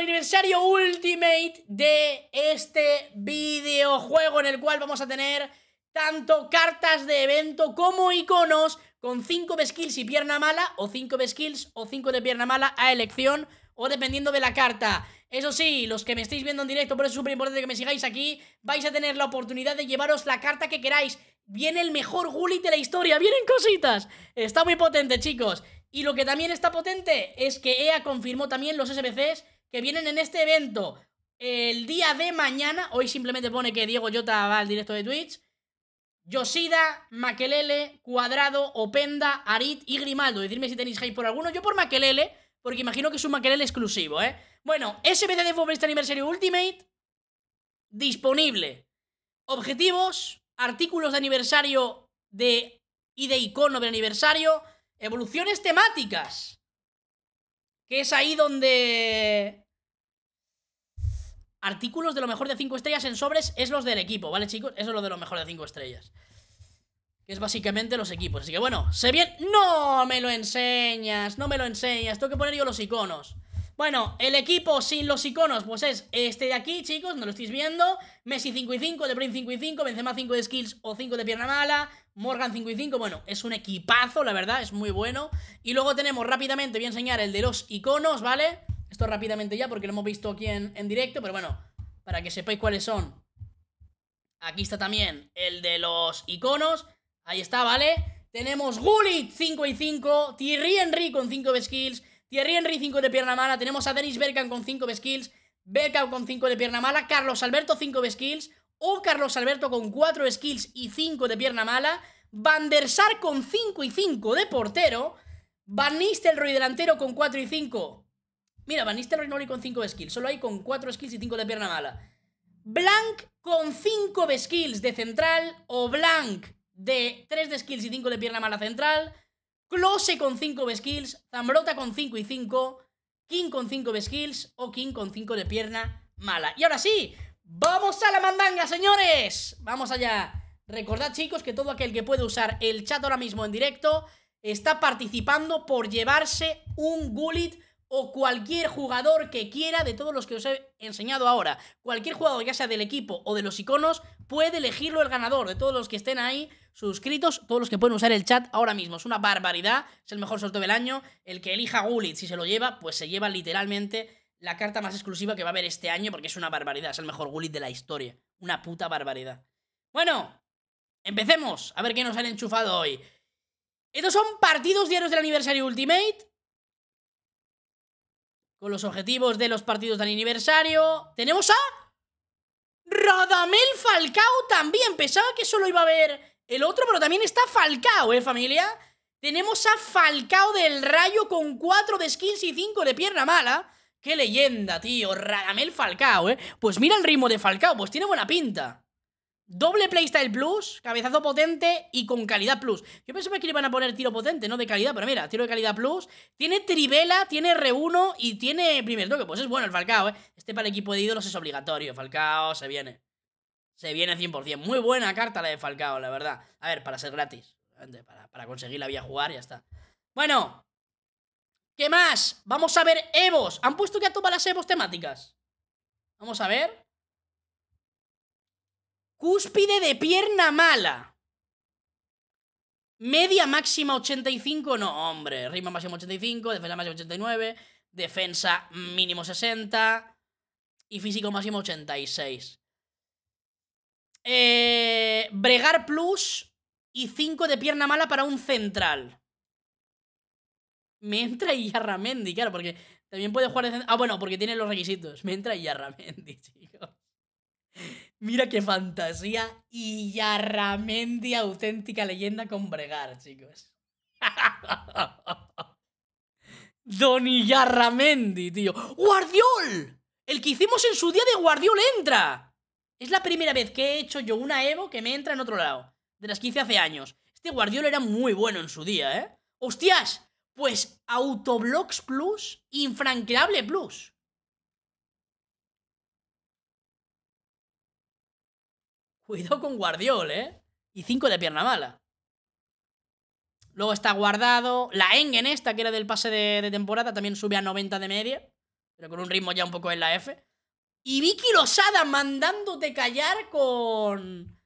aniversario Ultimate de este videojuego en el cual vamos a tener tanto cartas de evento como iconos con 5 de skills y pierna mala o 5 de skills o 5 de pierna mala a elección o dependiendo de la carta. Eso sí, los que me estáis viendo en directo, por eso es súper importante que me sigáis aquí, vais a tener la oportunidad de llevaros la carta que queráis. Viene el mejor gully de la historia, vienen cositas. Está muy potente, chicos. Y lo que también está potente es que EA confirmó también los SBCs que vienen en este evento el día de mañana. Hoy simplemente pone que Diego Jota va al directo de Twitch. Yoshida, Makelele, Cuadrado, Openda, Arit y Grimaldo. Decidme si tenéis hype por alguno. Yo por Makelele, porque imagino que es un Makelele exclusivo, ¿eh? Bueno, SBC de este Aniversario Ultimate disponible. Objetivos, artículos de aniversario de y de icono del aniversario, evoluciones temáticas. Que es ahí donde... Artículos de lo mejor de 5 estrellas en sobres es los del equipo, ¿vale, chicos? Eso es lo de lo mejor de 5 estrellas. Que es básicamente los equipos. Así que bueno, se bien. ¡No me lo enseñas! ¡No me lo enseñas! Tengo que poner yo los iconos. Bueno, el equipo sin los iconos, pues es este de aquí, chicos, no lo estáis viendo. Messi 5 y 5, De Bruyne 5 y 5, Benzema 5 de skills o 5 de pierna mala, Morgan 5 y 5, bueno, es un equipazo, la verdad, es muy bueno. Y luego tenemos rápidamente, voy a enseñar el de los iconos, ¿vale? Esto rápidamente ya porque lo hemos visto aquí en, directo, pero bueno, para que sepáis cuáles son. Aquí está también el de los iconos, ahí está, ¿vale? Tenemos Gullit 5 y 5, Thierry Henry con 5 de skills, Thierry Henry 5 de pierna mala, tenemos a Denis Bergkamp con 5 de skills, Bergkamp con 5 de pierna mala, Carlos Alberto 5 de skills, o Carlos Alberto con 4 skills y 5 de pierna mala, Van der Sar con 5 y 5 de portero, Van Nistelrooy delantero con 4 y 5. Mira, Van Nistelrooy no hay con 5 de skills, solo hay con 4 skills y 5 de pierna mala. Blank con 5 de skills de central o Blank de 3 de skills y 5 de pierna mala central. Close con 5 skills, Zambrota con 5 y 5, King con 5 skills o King con 5 de pierna mala. Y ahora sí, ¡vamos a la mandanga, señores! Vamos allá. Recordad, chicos, que todo aquel que puede usar el chat ahora mismo en directo está participando por llevarse un Gulit o cualquier jugador que quiera de todos los que os he enseñado ahora. Cualquier jugador, ya sea del equipo o de los iconos, puede elegirlo el ganador. De todos los que estén ahí suscritos, todos los que pueden usar el chat ahora mismo. Es una barbaridad, es el mejor sorteo del año. El que elija Gulit, si se lo lleva, pues se lleva literalmente la carta más exclusiva que va a haber este año, porque es una barbaridad, es el mejor Gulit de la historia. Una puta barbaridad. Bueno, empecemos a ver qué nos han enchufado hoy. Estos son partidos diarios del aniversario Ultimate con los objetivos de los partidos del aniversario. Tenemos a... Radamel Falcao también. Pensaba que solo iba a haber el otro, pero también está Falcao, ¿eh, familia? Tenemos a Falcao del Rayo con 4 de skins y 5 de pierna mala. ¡Qué leyenda, tío! Radamel Falcao, ¿eh? Pues mira el ritmo de Falcao, pues tiene buena pinta. Doble playstyle plus, cabezazo potente y con calidad plus. Yo pensaba que le iban a poner tiro potente, no de calidad, pero mira, tiro de calidad plus. Tiene trivela, tiene R1 y tiene primer toque. Pues es bueno el Falcao, ¿eh? Este para el equipo de ídolos es obligatorio. Falcao se viene. Se viene 100%. Muy buena carta la de Falcao, la verdad. A ver, para ser gratis. Para, conseguir la vía jugar, ya está. Bueno. ¿Qué más? Vamos a ver Evos. Han puesto ya todas las Evos temáticas. Vamos a ver. Cúspide de pierna mala. Media máxima 85, no, hombre. Rima máxima 85, defensa máxima 89, defensa mínimo 60 y físico máximo 86. Eh, bregar plus y 5 de pierna mala para un central. Me entra Yarramendi, claro, porque también puede jugar de central. Ah, bueno, porque tiene los requisitos. Me entra Yarramendi, chicos. Mira qué fantasía y Yarramendi, auténtica leyenda con Bregar, chicos. Don Yarramendi, tío. ¡Guardiol! El que hicimos en su día de Guardiol entra. Es la primera vez que he hecho yo una Evo que me entra en otro lado. De las que hace años. Este Guardiol era muy bueno en su día, ¿eh? ¡Hostias! Pues Autoblox Plus, Infranqueable Plus. Cuidado con Guardiol, ¿eh? Y 5 de pierna mala. Luego está guardado. La Engen esta, que era del pase de, temporada, también sube a 90 de media. Pero con un ritmo ya un poco en la F. Y Vicky Losada mandándote callar con...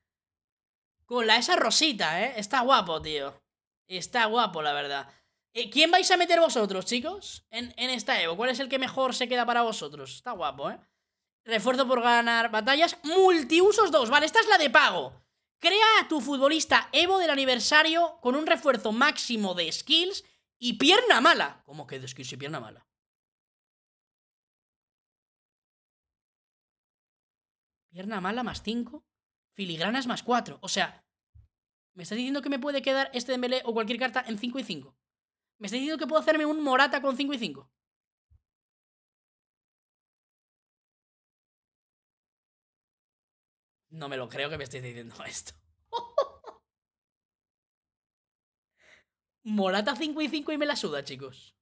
Con la esa rosita, ¿eh? Está guapo, tío. Está guapo, la verdad. Eh, ¿Quién vais a meter vosotros, chicos? En, en esta Evo. ¿Cuál es el que mejor se queda para vosotros? Está guapo, ¿eh? Refuerzo por ganar batallas. Multiusos 2. Vale, esta es la de pago. Crea a tu futbolista Evo del aniversario con un refuerzo máximo de skills y pierna mala. ¿Cómo que de skills y pierna mala? Pierna mala más 5. Filigranas más 4. O sea, me está diciendo que me puede quedar este Dembélé o cualquier carta en 5 y 5. Me está diciendo que puedo hacerme un Morata con 5 y 5. No me lo creo que me estéis diciendo esto. Morata 5 y 5 y me la suda, chicos.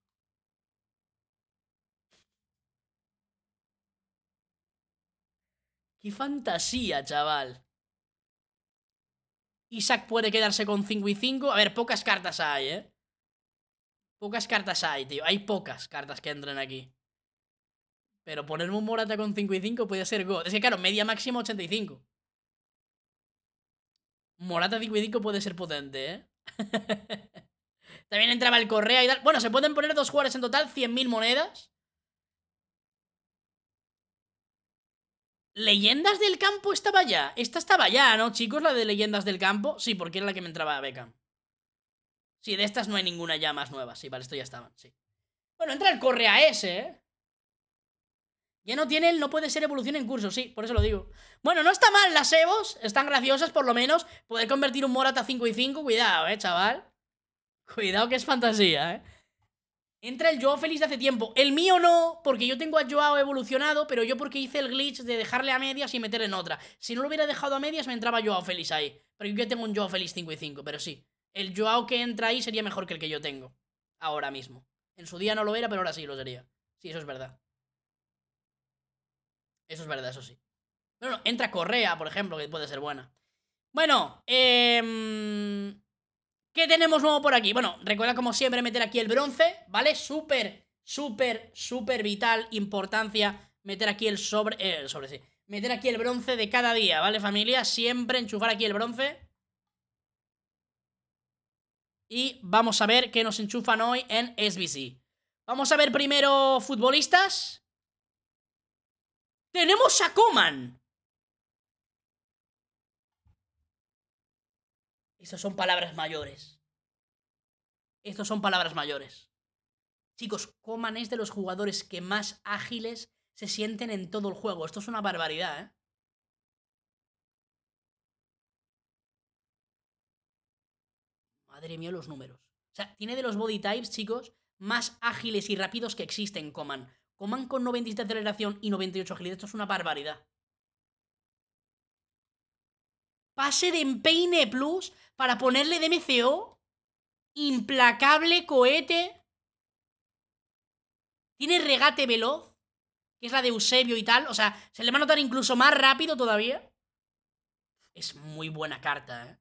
¡Qué fantasía, chaval! Isaac puede quedarse con 5 y 5. A ver, pocas cartas hay, ¿eh? Pocas cartas hay, tío. Hay pocas cartas que entran aquí. Pero ponerme un Morata con 5 y 5 puede ser God. Es que, claro, media máxima 85. Morata Dico puede ser potente, ¿eh? También entraba el Correa y tal. Bueno, se pueden poner dos jugadores en total, 100.000 monedas. ¿Leyendas del campo estaba ya? Esta estaba ya, ¿no, chicos? La de leyendas del campo. Sí, porque era la que me entraba a Beckham. Sí, de estas no hay ninguna ya más nueva. Sí, vale, esto ya estaba, sí. Bueno, entra el Correa ese, ¿eh? Ya no tiene no puede ser evolución en curso, sí, por eso lo digo. Bueno, no está mal las Evos, están graciosas por lo menos. Poder convertir un Morata 5 y 5, cuidado, eh, chaval. Cuidado que es fantasía, eh. Entra el Joao feliz de hace tiempo. El mío no, porque yo tengo a Joao evolucionado, pero yo porque hice el glitch de dejarle a medias y meter en otra. Si no lo hubiera dejado a medias, me entraba Joao feliz ahí. Pero yo tengo un Joao feliz 5 y 5, pero sí. El Joao que entra ahí sería mejor que el que yo tengo. Ahora mismo. En su día no lo era, pero ahora sí lo sería. Sí, eso es verdad. Eso es verdad, eso sí. Bueno, entra Correa, por ejemplo, que puede ser buena. Bueno, em, ¿qué tenemos nuevo por aquí? Bueno, recuerda como siempre meter aquí el bronce, ¿vale? Súper, súper, súper vital importancia meter aquí el sobre... Eh, el sobre, sí. Meter aquí el bronce de cada día, ¿vale, familia? Siempre enchufar aquí el bronce. Y vamos a ver qué nos enchufan hoy en SBC. Vamos a ver primero futbolistas. Tenemos a Coman. Estas son palabras mayores. Estas son palabras mayores. Chicos, Coman es de los jugadores que más ágiles se sienten en todo el juego. Esto es una barbaridad, ¿eh? Madre mía, los números. O sea, tiene de los body types, chicos, más ágiles y rápidos que existen, Coman. Coman con 97 aceleración y 98 agilidad. Esto es una barbaridad. Pase de empeine plus para ponerle DMCO. Implacable cohete. Tiene regate veloz, que es la de Eusebio y tal. O sea, se le va a notar incluso más rápido todavía. Es muy buena carta, ¿eh?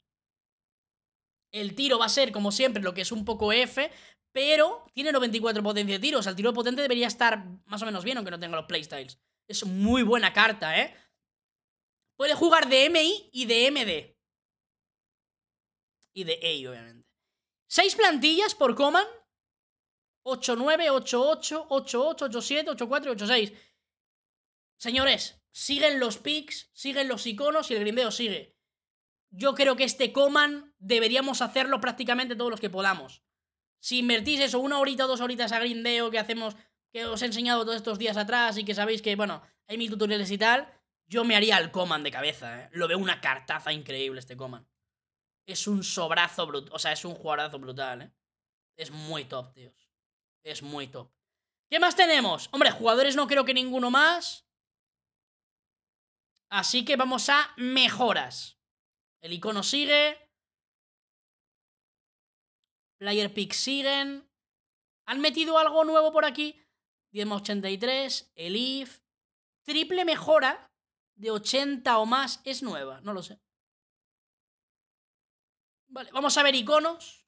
El tiro va a ser, como siempre, lo que es un poco F, pero tiene 94 potencia de tiro. O sea, el tiro potente debería estar más o menos bien, aunque no tenga los playstyles. Es muy buena carta, ¿eh? Puede jugar de MI y de MD. Y de EI, obviamente. Seis plantillas por Coman. 8, 9, 8, 8, 8, 8, 8, 7, 8, 4 y 8, 6. Señores, siguen los picks, siguen los iconos y el grindeo sigue. Yo creo que este Coman deberíamos hacerlo prácticamente todos los que podamos si invertís eso, una horita o dos horitas a grindeo que hacemos, que os he enseñado todos estos días atrás y que sabéis que, bueno, hay mil tutoriales y tal, yo me haría el Coman de cabeza, ¿eh? Lo veo una cartaza increíble este Coman. Es un sobrazo brutal, o sea, es un jugadorazo brutal, ¿eh? Es muy top, tíos. Es muy top. ¿Qué más tenemos? Hombre, jugadores no creo que ninguno más. Así que vamos a mejoras. El icono sigue. Player Pick siguen. ¿Han metido algo nuevo por aquí? 1083, el IF. Triple mejora de 80 o más es nueva, no lo sé. Vale, vamos a ver iconos.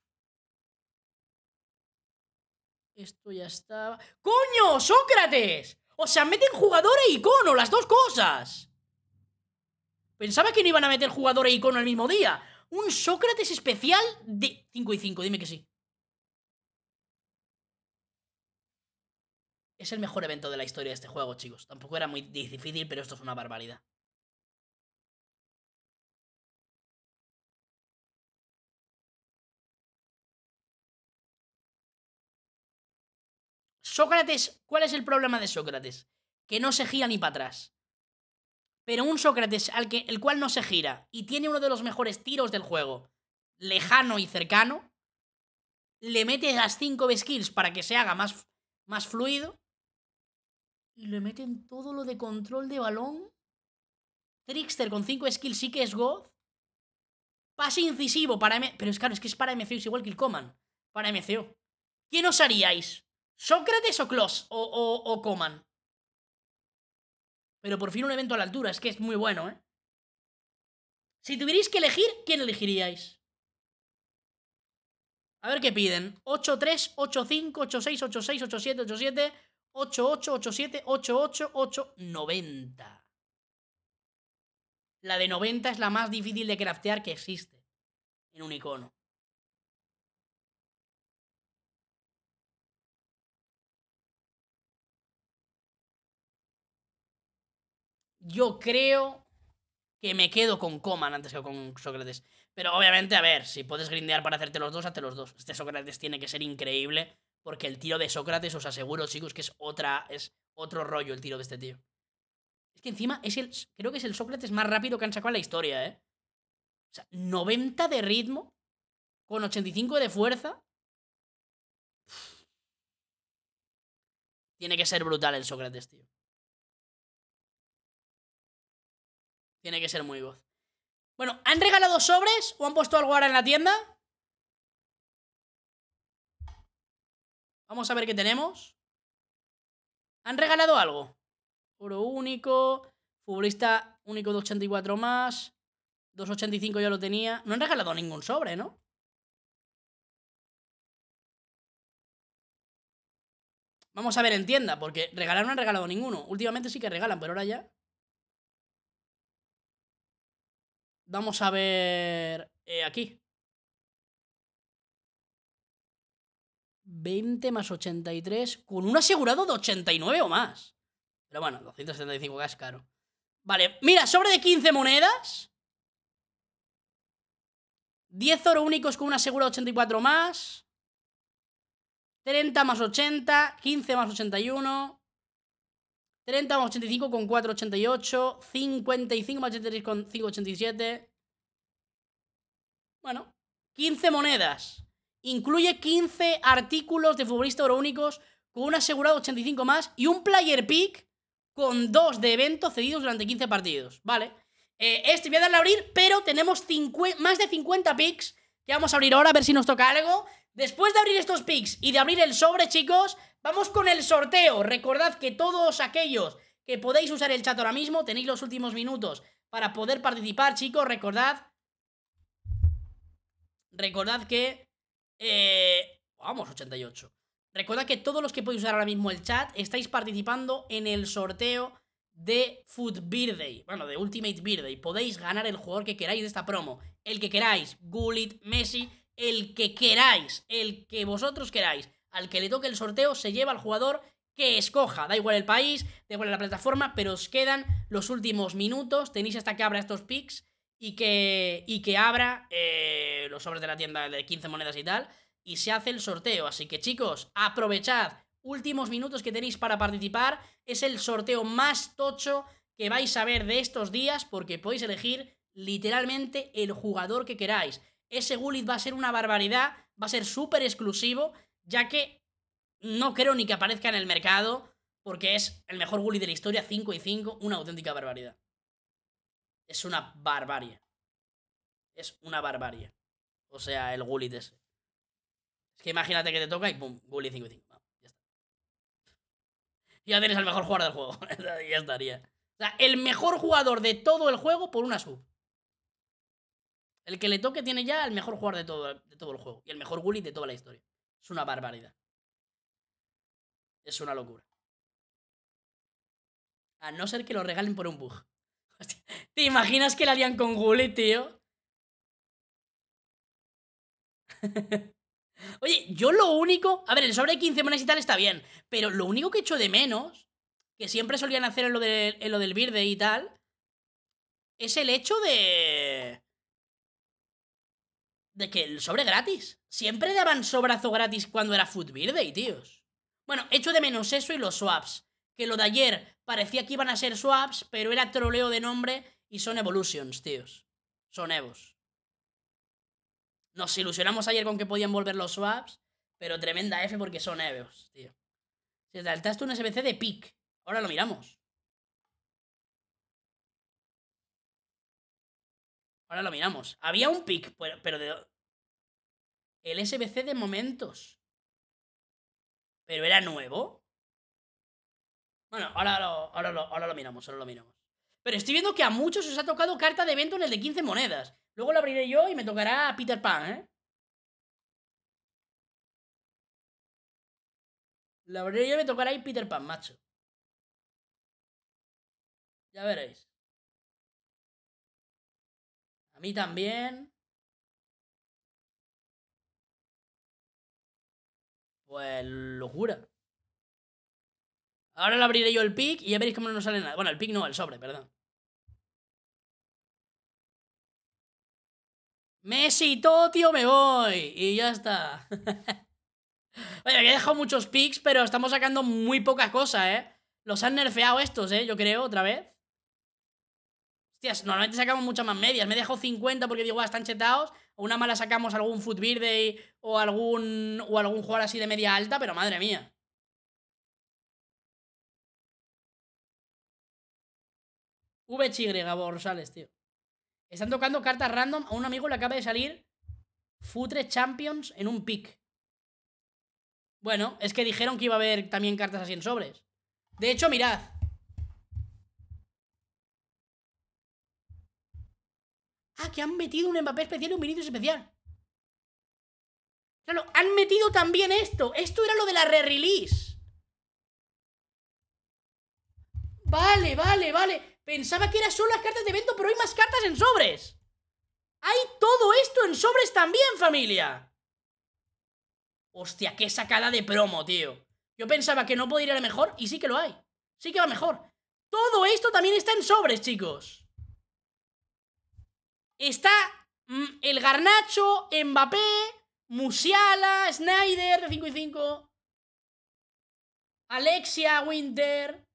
Esto ya estaba. ¡Coño! ¡Sócrates! O sea, meten jugador e icono, las dos cosas. Pensaba que no iban a meter jugador e icono el mismo día. Un Sócrates especial de 5 y 5, dime que sí. Es el mejor evento de la historia de este juego, chicos. Tampoco era muy difícil, pero esto es una barbaridad. Sócrates, ¿cuál es el problema de Sócrates? Que no se gira ni para atrás pero un Sócrates al que el cual no se gira y tiene uno de los mejores tiros del juego, lejano y cercano, le mete las 5 skills para que se haga más, más fluido y le meten todo lo de control de balón. Trickster con 5 skills sí que es God. Pase incisivo para M... Pero es claro, es que es para MCO, es igual que el Coman. Para MCO. ¿Quién os haríais? ¿Sócrates o Klos? o, o Coman. Pero por fin un evento a la altura, es que es muy bueno, ¿eh? Si tuvierais que elegir, ¿quién elegiríais? A ver qué piden. 8, 3, 8, 5, 8, 6, 8, 6, 8, 7, 8, 7, 8, 8, 8, 7, 8, 8, 8, 90. La de 90 es la más difícil de craftear que existe en un icono. yo creo que me quedo con Coman antes que con Sócrates. Pero obviamente, a ver, si puedes grindear para hacerte los dos, hazte los dos. Este Sócrates tiene que ser increíble, porque el tiro de Sócrates, os aseguro, chicos, que es otra. es otro rollo el tiro de este tío. Es que encima es el. Creo que es el Sócrates más rápido que han sacado en la historia, eh. O sea, 90 de ritmo. Con 85 de fuerza. Tiene que ser brutal el Sócrates, tío. Tiene que ser muy voz. Bueno, ¿han regalado sobres o han puesto algo ahora en la tienda? Vamos a ver qué tenemos. ¿Han regalado algo? Oro único, futbolista único de 84 más, 285 ya lo tenía. No han regalado ningún sobre, ¿no? Vamos a ver en tienda, porque regalar no han regalado ninguno. Últimamente sí que regalan, pero ahora ya. Vamos a ver eh, aquí. 20 más 83, con un asegurado de 89 o más. Pero bueno, 275k es caro. Vale, mira, sobre de 15 monedas. 10 oro únicos con un asegurado 84 más. 30 más 80, 15 más 81. 30 más 85 con 4,88. 55 más con 5,87. Bueno, 15 monedas. Incluye 15 artículos de futbolista oro únicos con un asegurado 85 más y un player pick con 2 de eventos cedidos durante 15 partidos. Vale. Eh, este voy a darle a abrir, pero tenemos más de 50 picks que vamos a abrir ahora a ver si nos toca algo. Después de abrir estos picks y de abrir el sobre, chicos, vamos con el sorteo. Recordad que todos aquellos que podéis usar el chat ahora mismo, tenéis los últimos minutos para poder participar, chicos, recordad. Recordad que... Eh, vamos, 88. Recordad que todos los que podéis usar ahora mismo el chat estáis participando en el sorteo de Food Birthday, bueno, de Ultimate Birthday. Podéis ganar el jugador que queráis de esta promo. El que queráis, Gullit, Messi, el que queráis, el que vosotros queráis, al que le toque el sorteo, se lleva al jugador que escoja. Da igual el país, da igual la plataforma, pero os quedan los últimos minutos. Tenéis hasta que abra estos picks y que, y que abra eh, los sobres de la tienda de 15 monedas y tal. Y se hace el sorteo. Así que chicos, aprovechad. Últimos minutos que tenéis para participar. Es el sorteo más tocho que vais a ver de estos días porque podéis elegir literalmente el jugador que queráis ese Gulit va a ser una barbaridad, va a ser súper exclusivo, ya que no creo ni que aparezca en el mercado, porque es el mejor Gulit de la historia, 5 y 5, una auténtica barbaridad. Es una barbarie. Es una barbarie. O sea, el Gulit ese. Es que imagínate que te toca y pum, Gulit 5 y 5. ya está. Ya tienes al mejor jugador del juego. ya estaría. O sea, el mejor jugador de todo el juego por una sub. El que le toque tiene ya el mejor jugador de todo, el juego y el mejor Gully de toda la historia. Es una barbaridad. Es una locura. A no ser que lo regalen por un bug. ¿Te imaginas que le harían con Gully, tío? Oye, yo lo único. A ver, el sobre de 15 monedas y tal está bien. Pero lo único que echo de menos. Que siempre solían hacer en lo, de, lo del verde y tal. Es el hecho de de que el sobre gratis. Siempre daban sobrazo gratis cuando era Food y tíos. Bueno, echo de menos eso y los swaps. Que lo de ayer parecía que iban a ser swaps, pero era troleo de nombre y son evolutions, tíos. Son evos. Nos ilusionamos ayer con que podían volver los swaps, pero tremenda F porque son evos, tío. Se saltaste un SBC de pick. Ahora lo miramos. Ahora lo miramos. Había un pick, pero de... El SBC de momentos. ¿Pero era nuevo? Bueno, ahora lo, ahora, lo, ahora lo miramos, ahora lo miramos. Pero estoy viendo que a muchos os ha tocado carta de evento en el de 15 monedas. Luego lo abriré yo y me tocará Peter Pan, ¿eh? Lo abriré yo y me tocará ahí Peter Pan, macho. Ya veréis mí también. Pues locura. Ahora le abriré yo el pick y ya veréis cómo no sale nada. Bueno, el pick no, el sobre, perdón. Messi todo tío, me voy. Y ya está. Oye, que he dejado muchos picks, pero estamos sacando muy poca cosa, ¿eh? Los han nerfeado estos, ¿eh? Yo creo, otra vez. Hostias, normalmente sacamos muchas más medias. Me he dejado 50 porque digo, ah, están chetados. O una mala sacamos algún Food Birthday o algún, o algún jugador así de media alta, pero madre mía. Gabor, Rosales, tío. Están tocando cartas random. A un amigo le acaba de salir Futre Champions en un pick. Bueno, es que dijeron que iba a haber también cartas así en sobres. De hecho, mirad. Ah, que han metido un Mbappé especial y un Vinicius especial. Claro, han metido también esto. Esto era lo de la re-release. Vale, vale, vale. Pensaba que eran solo las cartas de evento, pero hay más cartas en sobres. Hay todo esto en sobres también, familia. Hostia, qué sacada de promo, tío. Yo pensaba que no podía ir a mejor y sí que lo hay. Sí que va mejor. Todo esto también está en sobres, chicos. Está mm, el Garnacho, Mbappé, Musiala, Snyder, de 5 y 5. Alexia Winter,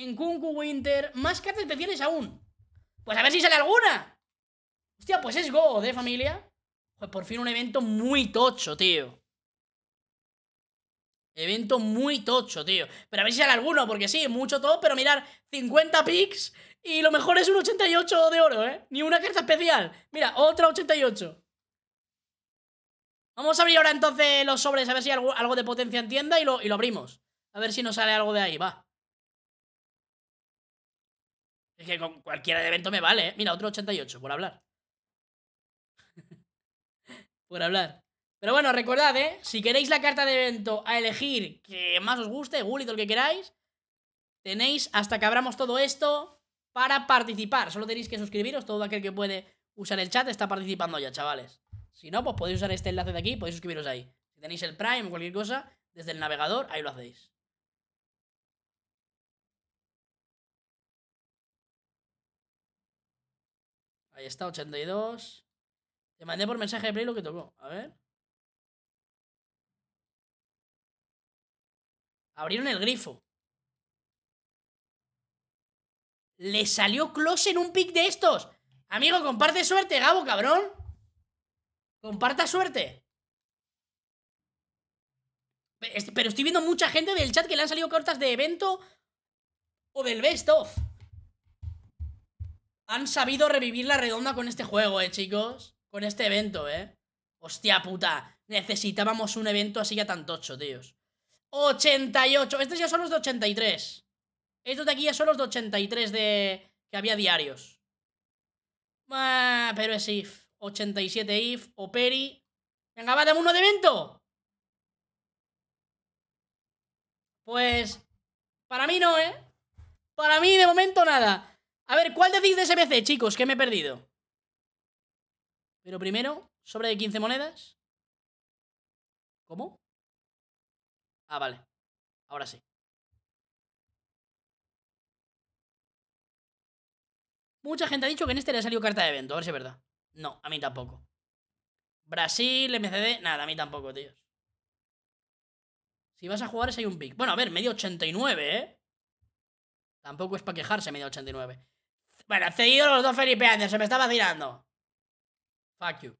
Nkunku Winter, más cartas tienes aún. Pues a ver si sale alguna. Hostia, pues es Go de familia? Pues por fin un evento muy tocho, tío. Evento muy tocho, tío. Pero a ver si sale alguno, porque sí, mucho todo, pero mirar, 50 picks y lo mejor es un 88 de oro, ¿eh? Ni una carta especial. Mira, otra 88. Vamos a abrir ahora entonces los sobres, a ver si algo, de potencia en tienda y lo, y lo abrimos. A ver si nos sale algo de ahí, va. Es que con cualquiera de evento me vale, ¿eh? Mira, otro 88, por hablar. por hablar. Pero bueno, recordad, ¿eh? Si queréis la carta de evento a elegir que más os guste, Gullit o el que queráis, tenéis hasta que abramos todo esto para participar. Solo tenéis que suscribiros, todo aquel que puede usar el chat está participando ya, chavales. Si no, pues podéis usar este enlace de aquí, podéis suscribiros ahí. Si tenéis el Prime o cualquier cosa, desde el navegador, ahí lo hacéis. Ahí está, 82. Te mandé por mensaje de play lo que tocó. A ver. Abrieron el grifo. Le salió close en un pick de estos. Amigo, comparte suerte, Gabo, cabrón. Comparta suerte. Este, pero estoy viendo mucha gente del chat que le han salido cortas de evento o del best of. Han sabido revivir la redonda con este juego, eh, chicos. Con este evento, eh. Hostia puta. Necesitábamos un evento así ya tan tocho, tíos. 88. Estos ya son los de 83. Estos de aquí ya son los de 83 de... que había diarios. Ah, pero es IF. 87 IF, peri. Venga, va, dame uno de evento. Pues... Para mí no, ¿eh? Para mí, de momento, nada. A ver, ¿cuál decís de SBC, chicos? Que me he perdido. Pero primero, sobre de 15 monedas. ¿Cómo? Ah, vale. Ahora sí. Mucha gente ha dicho que en este le ha salido carta de evento, a ver si es verdad. No, a mí tampoco. Brasil, MCD, nada, a mí tampoco, tío Si vas a jugar, ese hay un pick. Bueno, a ver, medio 89, ¿eh? Tampoco es para quejarse, medio 89. Bueno, cedido los dos Felipe Andes, se me estaba tirando Fuck you.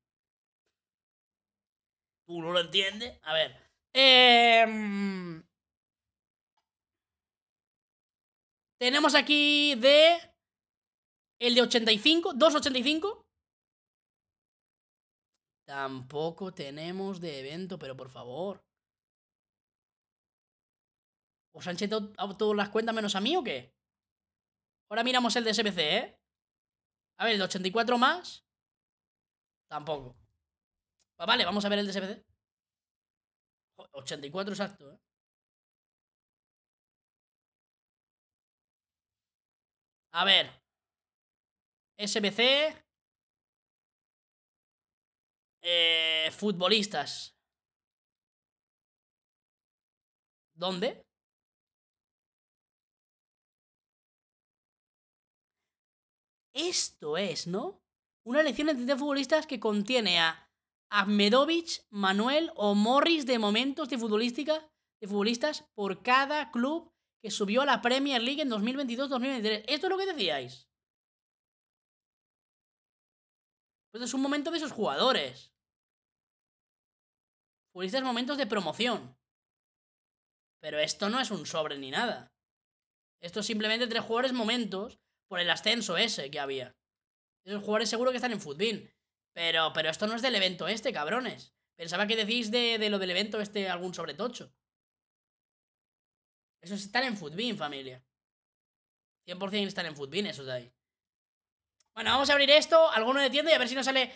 ¿Tú no lo entiendes? A ver. Em, tenemos aquí de el de 85, 285. Tampoco tenemos de evento, pero por favor. ¿Os han chetado todas las cuentas menos a mí o qué? Ahora miramos el de SPC ¿eh? A ver, el de 84 más. Tampoco. Pues vale, vamos a ver el de SBC. 84 exacto, ¿eh? A ver. SBC. Eh, futbolistas. ¿Dónde? Esto es, ¿no? Una elección de futbolistas que contiene a Ahmedovic, Manuel o Morris de momentos de, futbolística, de futbolistas por cada club que subió a la Premier League en 2022-2023. Esto es lo que decíais. Pues es un momento de esos jugadores. Futbolistas momentos de promoción. Pero esto no es un sobre ni nada. Esto es simplemente tres jugadores momentos por el ascenso ese que había. Esos jugadores seguro que están en Futbin. Pero, pero esto no es del evento este, cabrones. Pensaba que decís de, de lo del evento este algún sobretocho. Esos están en Futbin, familia. 100% están en Futbin esos de ahí. Bueno, vamos a abrir esto, alguno de tienda y a ver si nos sale...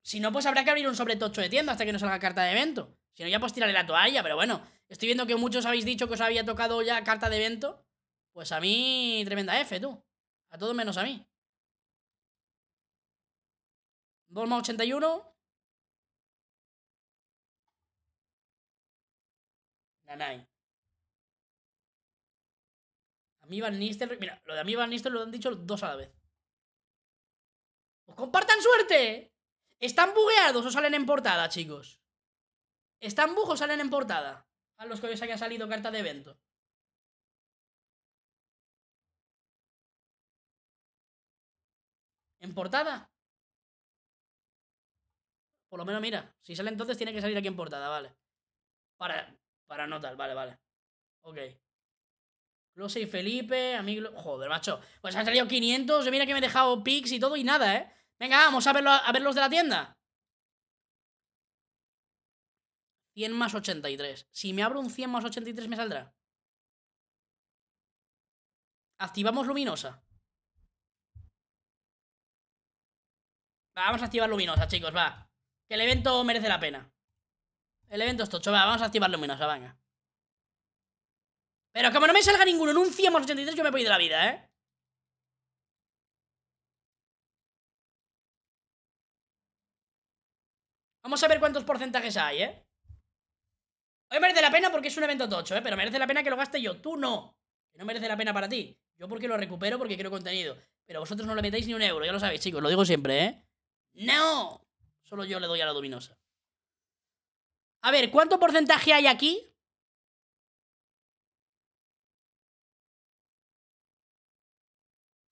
Si no, pues habrá que abrir un sobretocho de tienda hasta que nos salga carta de evento. Si no, ya pues tiraré la toalla, pero bueno. Estoy viendo que muchos habéis dicho que os había tocado ya carta de evento. Pues a mí, tremenda F, tú. A todos menos a mí. Dolma 81. Nanai. A mí Van Mira, lo de a mí Van lo han dicho dos a la vez. Pues compartan suerte. Están bugueados o salen en portada, chicos. Están bugueados o salen en portada. A los que hoy os haya salido carta de evento. ¿En portada? Por lo menos, mira. Si sale entonces, tiene que salir aquí en portada, vale. Para, para vale, vale. Ok. Close y Felipe, amigo. Joder, macho. Pues han salido 500. Mira que me he dejado pics y todo y nada, ¿eh? Venga, vamos a, a ver los de la tienda. 100 más 83. Si me abro un 100 más 83 me saldrá. Activamos luminosa. vamos a activar luminosa, chicos, va. Que el evento merece la pena. El evento es tocho, va, vamos a activar luminosa, venga. Pero como no me salga ninguno en un 100 más 83 yo me voy de la vida, ¿eh? Vamos a ver cuántos porcentajes hay, ¿eh? Hoy merece la pena porque es un evento tocho, ¿eh? Pero merece la pena que lo gaste yo. Tú no. Que no merece la pena para ti. Yo porque lo recupero porque quiero contenido. Pero vosotros no le metéis ni un euro, ya lo sabéis, chicos. Lo digo siempre, ¿eh? ¡No! Solo yo le doy a la dominosa. A ver, ¿cuánto porcentaje hay aquí?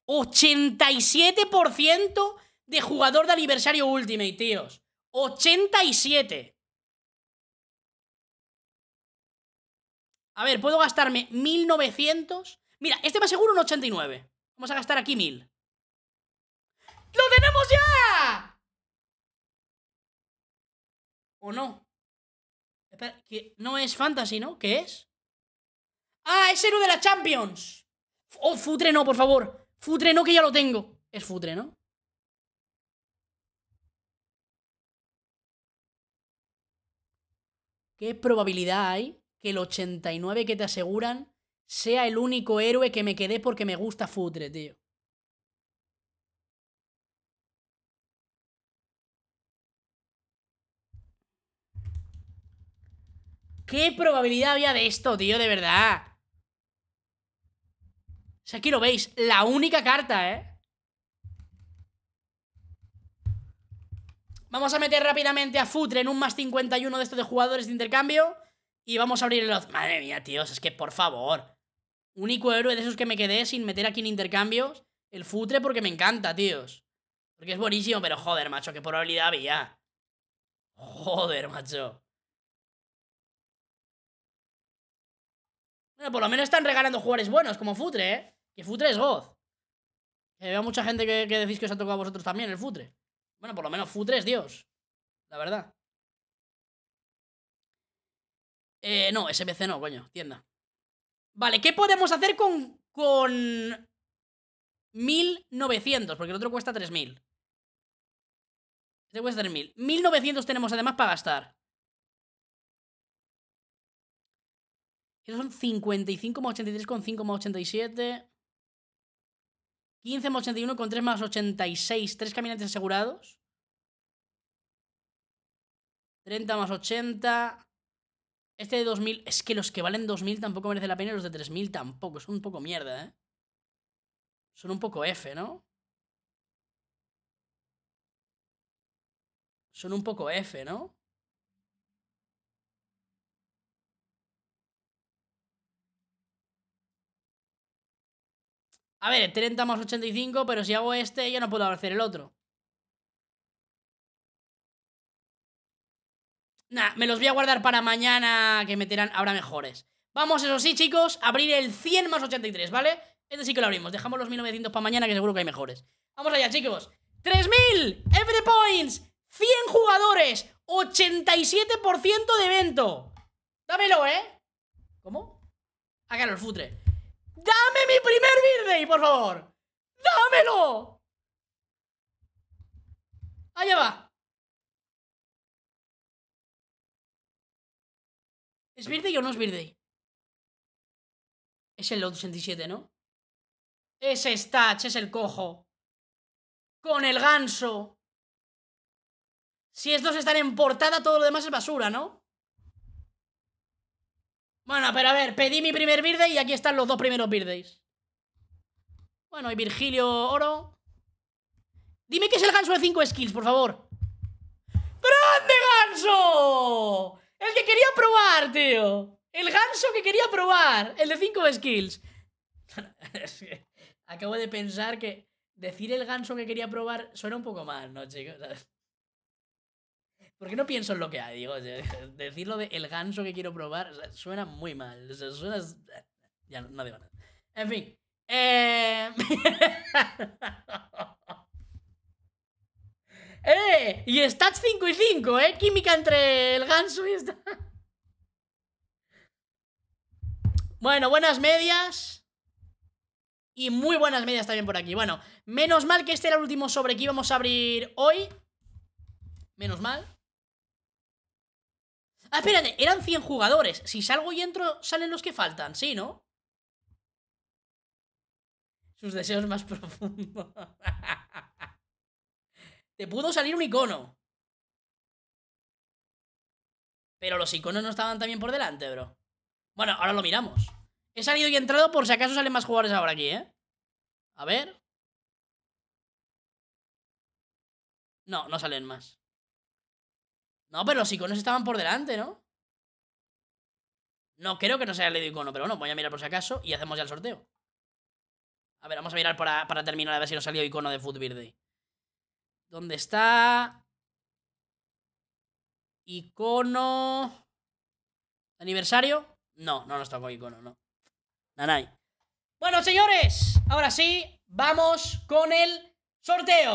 ¡87% de jugador de aniversario Ultimate, tíos! 87. A ver, puedo gastarme 1900. Mira, este va seguro un 89. Vamos a gastar aquí 1000. ¡Lo tenemos ya! ¿O no? Espera, que no es fantasy, ¿no? ¿Qué es? ¡Ah, es héroe de la Champions! Oh, futre no, por favor. Futre no, que ya lo tengo. Es futre, ¿no? ¿Qué probabilidad hay que el 89 que te aseguran sea el único héroe que me quedé porque me gusta Futre, tío? ¿Qué probabilidad había de esto, tío? De verdad. O sea, aquí lo veis, la única carta, ¿eh? Vamos a meter rápidamente a Futre en un más 51 de estos de jugadores de intercambio. Y vamos a abrir el Oz. Madre mía, tíos, es que por favor. Único héroe de esos que me quedé sin meter aquí en intercambios. El Futre porque me encanta, tíos. Porque es buenísimo, pero joder, macho, qué probabilidad había. Joder, macho. Bueno, por lo menos están regalando jugadores buenos, como Futre, ¿eh? Que Futre es God. Que veo mucha gente que, que decís que os ha tocado a vosotros también el Futre. Bueno, por lo menos fu3, Dios. La verdad. Eh, no, SBC no, coño, tienda. Vale, ¿qué podemos hacer con... con... 1900, porque el otro cuesta 3000. Este cuesta 3000. 1900 tenemos además para gastar. Esos son 5.87 15 más 81 con 3 más 86. tres caminantes asegurados. 30 más 80. Este de 2000. Es que los que valen 2000 tampoco merece la pena y los de 3000 tampoco. Son un poco mierda, ¿eh? Son un poco F, ¿no? Son un poco F, ¿no? A ver, 30 más 85, pero si hago este ya no puedo hacer el otro. Nah, me los voy a guardar para mañana que meterán ahora mejores. Vamos, eso sí, chicos, abrir el 100 más 83, ¿vale? Este sí que lo abrimos. Dejamos los 1900 para mañana que seguro que hay mejores. Vamos allá, chicos. 3000 every points, 100 jugadores, 87% de evento. Dámelo, ¿eh? ¿Cómo? Ah, claro, el futre. ¡Dame mi primer birthday, por favor! ¡Dámelo! Allá va. ¿Es birthday o no es birthday? Es el 67, ¿no? Es Statch, es el cojo. Con el ganso. Si estos están en portada, todo lo demás es basura, ¿no? Bueno, pero a ver, pedí mi primer birthday y aquí están los dos primeros birthdays. Bueno, y Virgilio Oro. Dime que es el ganso de 5 skills, por favor. ¡Grande ganso! El que quería probar, tío. El ganso que quería probar. El de 5 skills. acabo de pensar que decir el ganso que quería probar suena un poco mal, ¿no, chicos? Porque no pienso en lo que hay, digo. decirlo de el ganso que quiero probar suena muy mal. suena. Ya no, digo nada. En fin. Eh... ¡Eh! Y stats 5 y 5, ¿eh? Química entre el ganso y esta. Bueno, buenas medias. Y muy buenas medias también por aquí. Bueno, menos mal que este era el último sobre que íbamos a abrir hoy. Menos mal. Ah, espérate, eran 100 jugadores. Si salgo y entro, salen los que faltan, ¿sí, no? Sus deseos más profundos. Te pudo salir un icono. Pero los iconos no estaban también por delante, bro. Bueno, ahora lo miramos. He salido y entrado por si acaso salen más jugadores ahora aquí, ¿eh? A ver. No, no salen más. No, pero los iconos estaban por delante, ¿no? No, creo que no sea el icono, pero bueno, voy a mirar por si acaso y hacemos ya el sorteo. A ver, vamos a mirar para, terminar a ver si nos salió icono de Food Day. ¿Dónde está? Icono. ¿Aniversario? No, no nos tocó icono, no. Nanay. Bueno, señores, ahora sí, vamos con el sorteo.